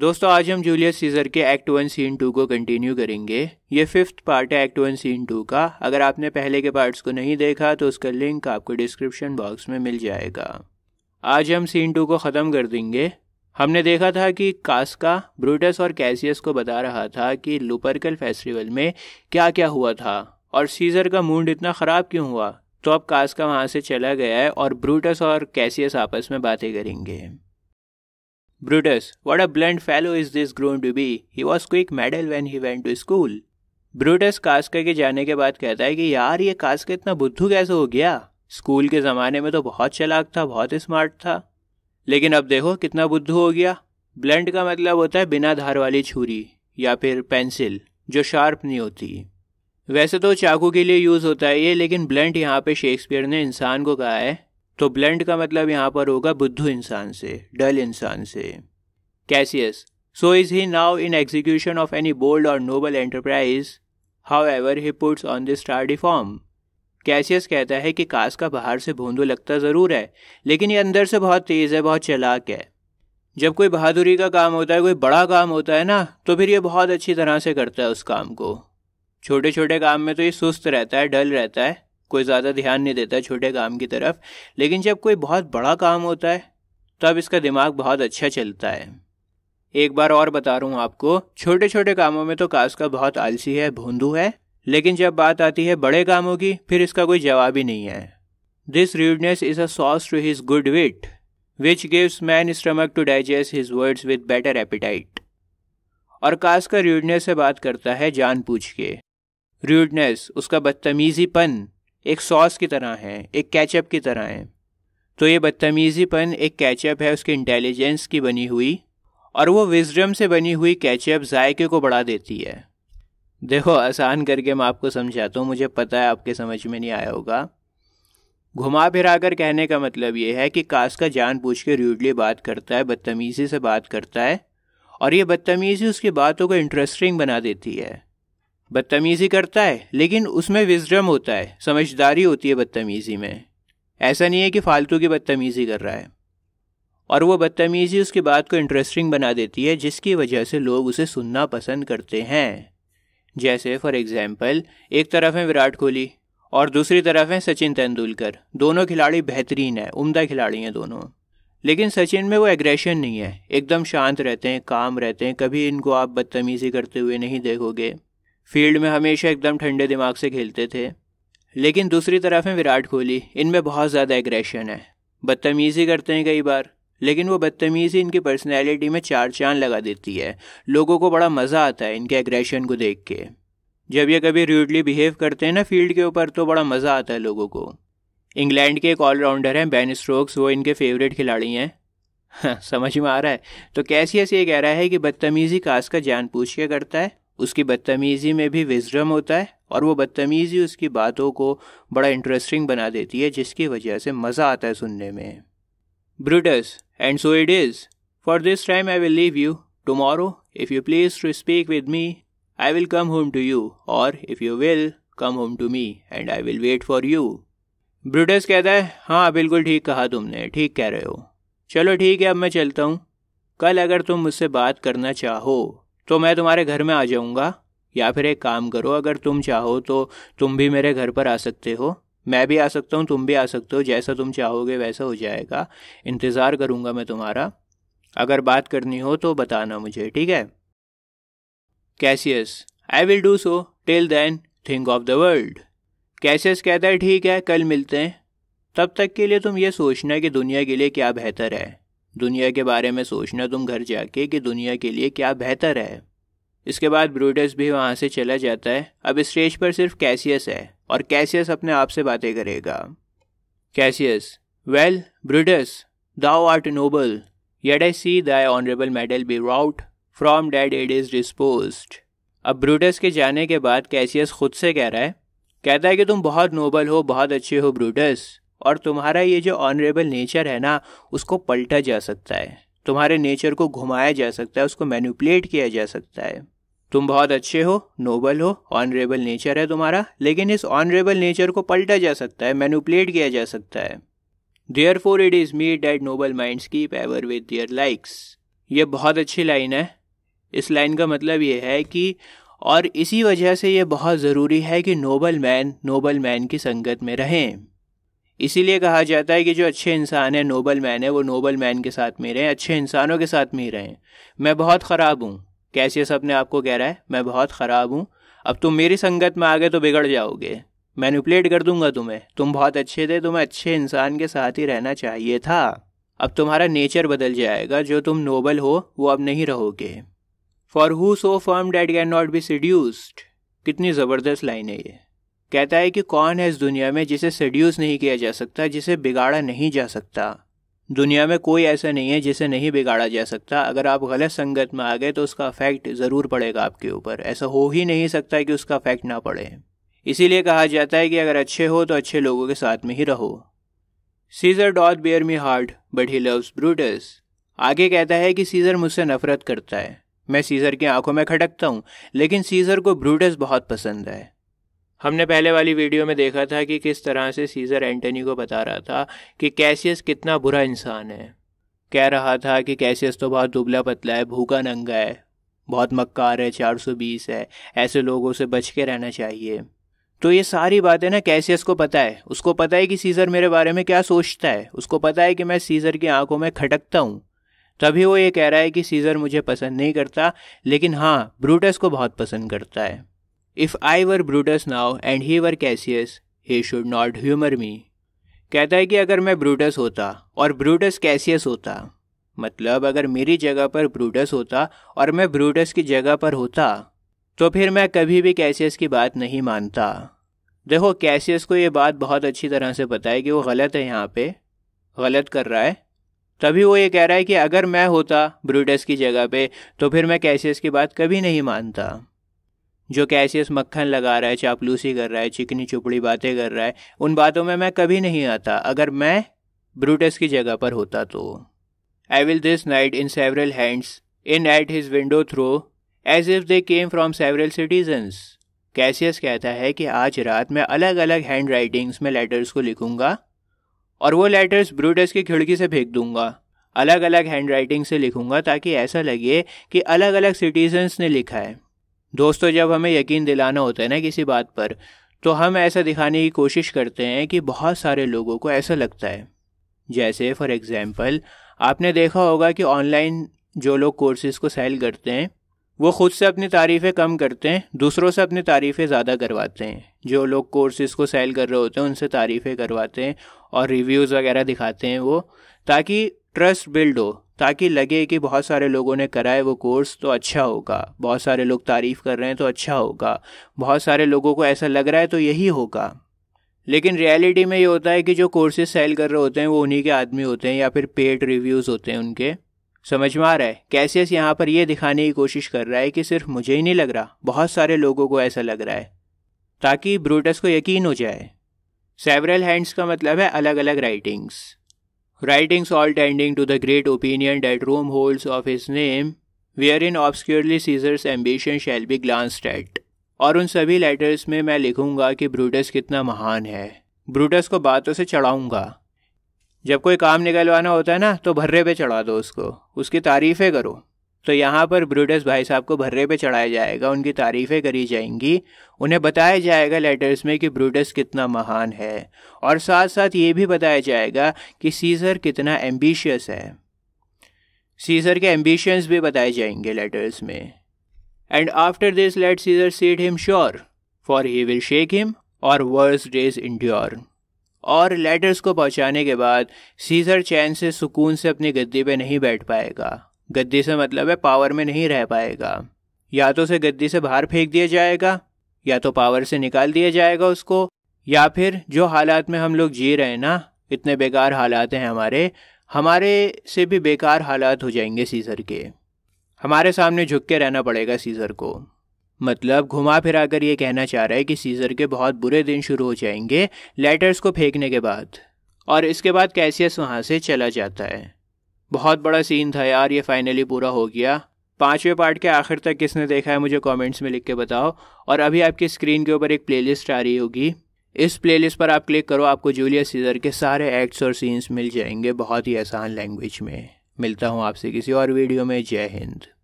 दोस्तों आज हम जूलियस सीजर के एक्ट वन सीन टू को कंटिन्यू करेंगे ये फिफ्थ पार्ट है एक्ट वन सीन टू का अगर आपने पहले के पार्ट्स को नहीं देखा तो उसका लिंक आपको डिस्क्रिप्शन बॉक्स में मिल जाएगा आज हम सीन टू को ख़त्म कर देंगे हमने देखा था कि कास्का ब्रूटस और कैसियस को बता रहा था कि लुपरकल फेस्टिवल में क्या क्या हुआ था और सीजर का मूड इतना ख़राब क्यों हुआ तो अब कास्का वहाँ से चला गया है और ब्रूटस और कैसियस आपस में बातें करेंगे Brutus, what a blunt fellow is this grown to be. He was quick medal when he went to school. Brutus Casca के जाने के बाद कहता है कि यार ये कास्कर इतना बुद्धू कैसे हो गया स्कूल के ज़माने में तो बहुत चलाक था बहुत स्मार्ट था लेकिन अब देखो कितना बुद्धू हो गया ब्लेंड का मतलब होता है बिना धार वाली छुरी या फिर पेंसिल जो शार्प नहीं होती वैसे तो चाकू के लिए यूज़ होता है ये लेकिन ब्लेंट यहाँ पे शेक्सपियर ने इंसान को कहा है तो ब्लेंड का मतलब यहाँ पर होगा बुद्धू इंसान से डल इंसान से Cassius so is he now in execution of any bold or noble enterprise however he puts on this star deform Cassius कहता है कि कास का बाहर से भोंदू लगता ज़रूर है लेकिन ये अंदर से बहुत तेज़ है बहुत चलाक है जब कोई बहादुरी का काम होता है कोई बड़ा काम होता है ना तो फिर ये बहुत अच्छी तरह से करता है उस काम को छोटे छोटे काम में तो ये सुस्त रहता है डल रहता है कोई ज़्यादा ध्यान नहीं देता छोटे काम की तरफ लेकिन जब कोई बहुत बड़ा काम होता है तब इसका दिमाग बहुत अच्छा चलता है एक बार और बता रहा हूँ आपको छोटे छोटे कामों में तो कास का बहुत आलसी है भोंदू है लेकिन जब बात आती है बड़े कामों की फिर इसका कोई जवाब ही नहीं है this rudeness is a sauce to his good wit which gives man stomach to digest his words with better appetite और कास का रूडनेस से बात करता है जान पूछ के रूडनेस उसका बदतमीजीपन एक सॉस की तरह है एक कैचअप की तरह है तो ये बदतमीज़ीपन एक कैचअप है उसके इंटेलिजेंस की बनी हुई और वो विजडम से बनी हुई कैचअप जायके को बढ़ा देती है देखो आसान करके मैं आपको समझाता हूँ मुझे पता है आपके समझ में नहीं आया होगा घुमा फिरा कर कहने का मतलब ये है कि कास का जान पूछ के रूडली बात करता है बदतमीज़ी से बात करता है और ये बदतमीज़ी उसकी बातों को इंटरेस्टिंग बना देती है बदतमीज़ी करता है लेकिन उसमें विजडम होता है समझदारी होती है बदतमीज़ी में ऐसा नहीं है कि फालतू की बदतमीज़ी कर रहा है और वो बदतमीज़ी उसकी बात को इंटरेस्टिंग बना देती है जिसकी वजह से लोग उसे सुनना पसंद करते हैं जैसे फॉर एग्ज़ाम्पल एक तरफ है विराट कोहली और दूसरी तरफ है सचिन तेंदुलकर दोनों खिलाड़ी बेहतरीन है उम्दा खिलाड़ी हैं दोनों लेकिन सचिन में वो एग्रेशन नहीं है एकदम शांत रहते हैं काम रहते हैं कभी इनको आप बदतमीज़ी करते हुए नहीं देखोगे फील्ड में हमेशा एकदम ठंडे दिमाग से खेलते थे लेकिन दूसरी तरफ है विराट कोहली इनमें बहुत ज़्यादा एग्रेशन है बदतमीज़ी करते हैं कई बार लेकिन वो बदतमीज़ी इनकी पर्सनैलिटी में चार चांद लगा देती है लोगों को बड़ा मज़ा आता है इनके एग्रेशन को देख के जब ये कभी र्यूडली बिहेव करते हैं ना फील्ड के ऊपर तो बड़ा मज़ा आता है लोगों को इंग्लैंड के एक ऑलराउंडर हैं बैन स्ट्रोक्स वो इनके फेवरेट खिलाड़ी हैं समझ में आ रहा है तो कैसी ऐसे ये कह रहा है कि बदतमीज़ी कास का जान पूछ के करता है उसकी बदतमीज़ी में भी विजडम होता है और वो बदतमीज़ी उसकी बातों को बड़ा इंटरेस्टिंग बना देती है जिसकी वजह से मज़ा आता है सुनने में Brutus and so it is for this time I will leave you tomorrow if you please to speak with me I will come home to you or if you will come home to me and I will wait for you Brutus कहता है हाँ बिल्कुल ठीक कहा तुमने ठीक कह रहे हो चलो ठीक है अब मैं चलता हूँ कल अगर तुम मुझसे बात करना चाहो तो मैं तुम्हारे घर में आ जाऊँगा या फिर एक काम करो अगर तुम चाहो तो तुम भी मेरे घर पर आ सकते हो मैं भी आ सकता हूँ तुम भी आ सकते हो जैसा तुम चाहोगे वैसा हो जाएगा इंतज़ार करूँगा मैं तुम्हारा अगर बात करनी हो तो बताना मुझे ठीक है Cassius I will do so till then think of the world Cassius कहता है ठीक है कल मिलते हैं तब तक के लिए तुम ये सोचना कि दुनिया के लिए क्या बेहतर है दुनिया के बारे में सोचना तुम घर जाके कि दुनिया के लिए क्या बेहतर है इसके बाद ब्रूटस भी वहाँ से चला जाता है अब स्टेज पर सिर्फ कैसियस है और कैसियस अपने आप से बातें करेगा Cassius well Brutus thou art noble yet I see thy honourable metal be wrought from that it is disposed अब ब्रूटस के जाने के बाद कैसियस खुद से कह रहा है कहता है कि तुम बहुत नोबल हो बहुत अच्छे हो ब्रूटस और तुम्हारा ये जो ऑनरेबल नेचर है ना उसको पलटा जा सकता है तुम्हारे नेचर को घुमाया जा सकता है उसको मैनिपुलेट किया जा सकता है तुम बहुत अच्छे हो नोबल हो ऑनरेबल नेचर है तुम्हारा लेकिन इस ऑनरेबल नेचर को पलटा जा सकता है मैनुपलेट किया जा सकता है therefore it is meet that noble mind keep ever with their likes ये बहुत अच्छी लाइन है इस लाइन का मतलब ये है कि और इसी वजह से ये बहुत ज़रूरी है कि नोबल मैन नोबल मैन की संगत में रहें इसीलिए कहा जाता है कि जो अच्छे इंसान हैं नोबल मैन है वो नोबल मैन के साथ में रहें अच्छे इंसानों के साथ में ही रहें मैं बहुत ख़राब हूँ कैसे सब आप को कह रहा है मैं बहुत ख़राब हूँ अब तुम मेरी संगत में आ गए तो बिगड़ जाओगे मैनिपुलेट कर दूंगा तुम्हें तुम बहुत अच्छे थे तुम्हें अच्छे इंसान के साथ ही रहना चाहिए था अब तुम्हारा नेचर बदल जाएगा जो तुम नोबल हो वो अब नहीं रहोगे for who so firm that can not be seduced कितनी ज़बरदस्त लाइन है ये कहता है कि कौन है इस दुनिया में जिसे सड्यूस नहीं किया जा सकता जिसे बिगाड़ा नहीं जा सकता दुनिया में कोई ऐसा नहीं है जिसे नहीं बिगाड़ा जा सकता अगर आप गलत संगत में आ गए तो उसका इफेक्ट ज़रूर पड़ेगा आपके ऊपर ऐसा हो ही नहीं सकता कि उसका इफेक्ट ना पड़े इसीलिए कहा जाता है कि अगर अच्छे हो तो अच्छे लोगों के साथ में ही रहो Caesar doth bear me hard but he loves Brutus आगे कहता है कि सीजर मुझसे नफरत करता है मैं सीजर की आंखों में खटकता हूँ लेकिन सीजर को ब्रूटस बहुत पसंद है हमने पहले वाली वीडियो में देखा था कि किस तरह से सीज़र एंटनी को बता रहा था कि कैसियस कितना बुरा इंसान है कह रहा था कि कैसियस तो बहुत दुबला पतला है भूखा नंगा है बहुत मक्कार है 420 है ऐसे लोगों से बच के रहना चाहिए तो ये सारी बातें ना कैसियस को पता है उसको पता है कि सीज़र मेरे बारे में क्या सोचता है उसको पता है कि मैं सीज़र की आंखों में खटकता हूँ तभी वो ये कह रहा है कि सीज़र मुझे पसंद नहीं करता लेकिन हाँ ब्रूटस को बहुत पसंद करता है if I were Brutus now and he were Cassius he should not humour me कहता है कि अगर मैं ब्रूटस होता और ब्रूटस कैसियस होता मतलब अगर मेरी जगह पर ब्रूटस होता और मैं ब्रूटस की जगह पर होता तो फिर मैं कभी भी कैसियस की बात नहीं मानता देखो कैसियस को ये बात बहुत अच्छी तरह से पता है कि वो गलत है यहाँ पे गलत कर रहा है तभी वो ये कह रहा है कि अगर मैं होता ब्रूटस की जगह पे तो फिर मैं कैसियस की बात कभी नहीं मानता जो कैसियस मक्खन लगा रहा है चापलूसी कर रहा है चिकनी चुपड़ी बातें कर रहा है उन बातों में मैं कभी नहीं आता अगर मैं ब्रूटस की जगह पर होता तो I will this night in several hands in at his window throw as if they came from several citizens Cassius कहता है कि आज रात मैं अलग अलग हैंड राइटिंग्स में लेटर्स को लिखूंगा और वो लेटर्स ब्रूटस की खिड़की से फेंक दूंगा अलग अलग हैंड राइटिंग से लिखूंगा ताकि ऐसा लगे कि अलग अलग सिटीजन्स ने लिखा है दोस्तों जब हमें यकीन दिलाना होता है ना किसी बात पर तो हम ऐसा दिखाने की कोशिश करते हैं कि बहुत सारे लोगों को ऐसा लगता है जैसे फॉर एग्ज़ाम्पल आपने देखा होगा कि ऑनलाइन जो लोग कोर्सेज़ को सेल करते हैं वो ख़ुद से अपनी तारीफ़ें कम करते हैं दूसरों से अपनी तारीफ़ें ज़्यादा करवाते हैं जो लोग कोर्सेज़ को सेल कर रहे होते हैं उनसे तारीफ़ें करवाते हैं और रिव्यूज़ वगैरह दिखाते हैं वो ताकि ट्रस्ट बिल्ड हो ताकि लगे कि बहुत सारे लोगों ने करा है वो कोर्स तो अच्छा होगा बहुत सारे लोग तारीफ़ कर रहे हैं तो अच्छा होगा बहुत सारे लोगों को ऐसा लग रहा है तो यही होगा लेकिन रियलिटी में ये होता है कि जो कोर्सेज सेल कर रहे होते हैं वो उन्हीं के आदमी होते हैं या फिर पेड रिव्यूज़ होते हैं उनके समझ में आ रहा है कैसेस यहाँ पर ये दिखाने की कोशिश कर रहा है कि सिर्फ मुझे ही नहीं लग रहा बहुत सारे लोगों को ऐसा लग रहा है ताकि ब्रूटस को यकीन हो जाए सेवरल हैंड्स का मतलब है अलग अलग writings writings all tending to the great opinion that Rome holds of his name, wherein obscurely Caesar's ambition shall be glanced at. और उन सभी लेटर्स में मैं लिखूंगा कि ब्रूटस कितना महान है ब्रूटस को बातों से चढ़ाऊंगा जब कोई काम निकलवाना होता है ना तो भर्रे पे चढ़ा दो उसको उसकी तारीफ़ें करो तो यहाँ पर ब्रूडस भाई साहब को भर्रे पे चढ़ाया जाएगा उनकी तारीफ़ें करी जाएंगी उन्हें बताया जाएगा लेटर्स में कि ब्रूडस कितना महान है और साथ साथ ये भी बताया जाएगा कि सीज़र कितना एम्बिशियस है सीज़र के एम्बिशंस भी बताए जाएंगे लेटर्स में and after this let Caesar seat him sure for he will shake him or worse days endure और लेटर्स को पहुंचाने के बाद सीज़र चैन से सुकून से अपनी गद्दी पे नहीं बैठ पाएगा गद्दी से मतलब है पावर में नहीं रह पाएगा या तो उसे गद्दी से बाहर फेंक दिया जाएगा या तो पावर से निकाल दिया जाएगा उसको या फिर जो हालात में हम लोग जी रहे हैं ना इतने बेकार हालात हैं हमारे हमारे से भी बेकार हालात हो जाएंगे सीज़र के हमारे सामने झुक के रहना पड़ेगा सीज़र को मतलब घुमा फिरा कर ये कहना चाह रहा है कि सीज़र के बहुत बुरे दिन शुरू हो जाएंगे लेटर्स को फेंकने के बाद और इसके बाद कैसियस वहाँ से चला जाता है बहुत बड़ा सीन था यार ये फाइनली पूरा हो गया पांचवें पार्ट के आखिर तक किसने देखा है मुझे कमेंट्स में लिख के बताओ और अभी आपकी स्क्रीन के ऊपर एक प्लेलिस्ट आ रही होगी इस प्लेलिस्ट पर आप क्लिक करो आपको जूलियस सीजर के सारे एक्ट्स और सीन्स मिल जाएंगे बहुत ही आसान लैंग्वेज में मिलता हूँ आपसे किसी और वीडियो में जय हिंद